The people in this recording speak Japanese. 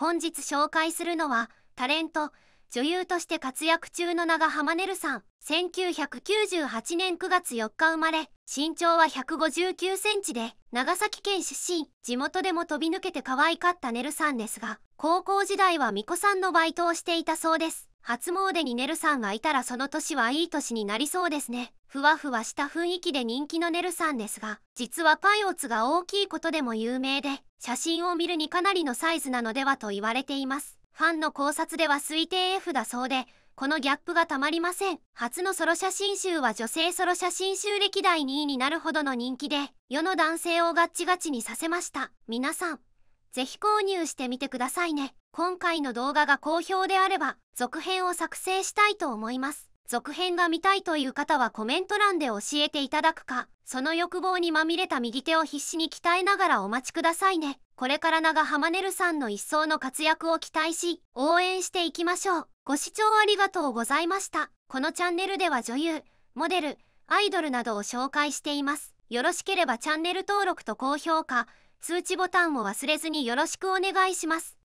本日紹介するのはタレント女優として活躍中の長濱ねるさん1998年9月4日生まれ身長は159センチで長崎県出身地元でも飛び抜けて可愛かったねるさんですが高校時代は巫女さんのバイトをしていたそうです初詣にねるさんがいたらその年はいい年になりそうですねふわふわした雰囲気で人気のねるさんですが実はパイオツが大きいことでも有名で写真を見るにかなりのサイズなのではと言われていますファンの考察では推定 F だそうでこのギャップがたまりません初のソロ写真集は女性ソロ写真集歴代2位になるほどの人気で世の男性をガッチガチにさせました皆さんぜひ購入してみてくださいね今回の動画が好評であれば続編を作成したいと思います続編が見たいという方はコメント欄で教えていただくかその欲望にまみれた右手を必死に鍛えながらお待ちくださいねこれから長浜ねるさんの一層の活躍を期待し応援していきましょうご視聴ありがとうございましたこのチャンネルでは女優モデルアイドルなどを紹介していますよろしければチャンネル登録と高評価通知ボタンを忘れずによろしくお願いします。